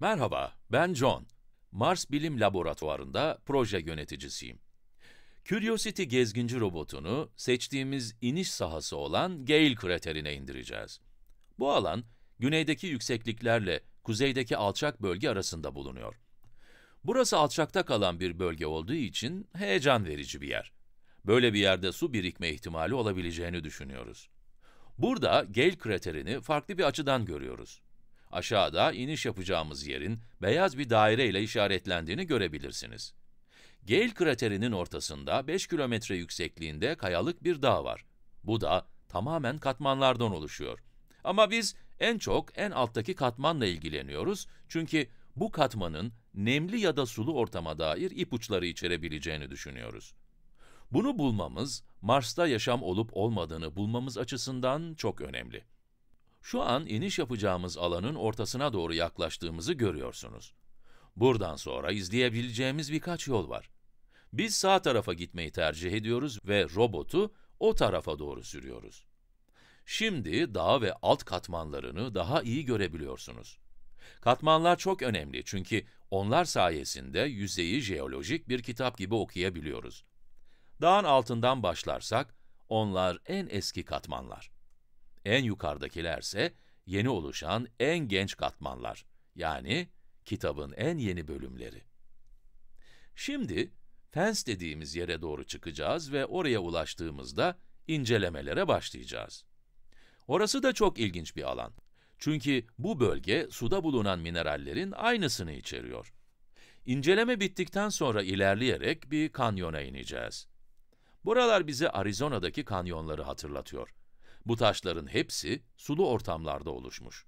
Merhaba, ben John. Mars Bilim Laboratuvarı'nda proje yöneticisiyim. Curiosity gezginci robotunu seçtiğimiz iniş sahası olan Gale kraterine indireceğiz. Bu alan, güneydeki yüksekliklerle kuzeydeki alçak bölge arasında bulunuyor. Burası alçakta kalan bir bölge olduğu için heyecan verici bir yer. Böyle bir yerde su birikme ihtimali olabileceğini düşünüyoruz. Burada Gale kraterini farklı bir açıdan görüyoruz. Aşağıda iniş yapacağımız yerin beyaz bir daire ile işaretlendiğini görebilirsiniz. Gale kraterinin ortasında 5 kilometre yüksekliğinde kayalık bir dağ var. Bu da tamamen katmanlardan oluşuyor. Ama biz en çok en alttaki katmanla ilgileniyoruz çünkü bu katmanın nemli ya da sulu ortama dair ipuçları içerebileceğini düşünüyoruz. Bunu bulmamız, Mars'ta yaşam olup olmadığını bulmamız açısından çok önemli. Şu an iniş yapacağımız alanın ortasına doğru yaklaştığımızı görüyorsunuz. Buradan sonra izleyebileceğimiz birkaç yol var. Biz sağ tarafa gitmeyi tercih ediyoruz ve robotu o tarafa doğru sürüyoruz. Şimdi dağ ve alt katmanlarını daha iyi görebiliyorsunuz. Katmanlar çok önemli çünkü onlar sayesinde yüzeyi jeolojik bir kitap gibi okuyabiliyoruz. Dağın altından başlarsak, onlar en eski katmanlar. En yukarıdakilerse yeni oluşan en genç katmanlar, yani kitabın en yeni bölümleri. Şimdi fence dediğimiz yere doğru çıkacağız ve oraya ulaştığımızda incelemelere başlayacağız. Orası da çok ilginç bir alan. Çünkü bu bölge suda bulunan minerallerin aynısını içeriyor. İnceleme bittikten sonra ilerleyerek bir kanyona ineceğiz. Buralar bize Arizona'daki kanyonları hatırlatıyor. Bu taşların hepsi sulu ortamlarda oluşmuş.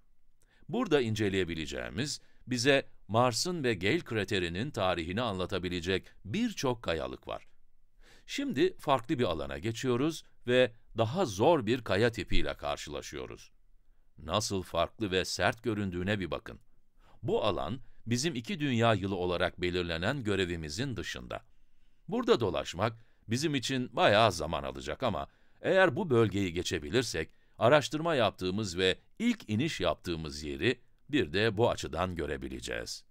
Burada inceleyebileceğimiz, bize Mars'ın ve Gale kraterinin tarihini anlatabilecek birçok kayalık var. Şimdi farklı bir alana geçiyoruz ve daha zor bir kaya tipiyle karşılaşıyoruz. Nasıl farklı ve sert göründüğüne bir bakın. Bu alan, bizim iki dünya yılı olarak belirlenen görevimizin dışında. Burada dolaşmak, bizim için bayağı zaman alacak ama eğer bu bölgeyi geçebilirsek, araştırma yaptığımız ve ilk iniş yaptığımız yeri bir de bu açıdan görebileceğiz.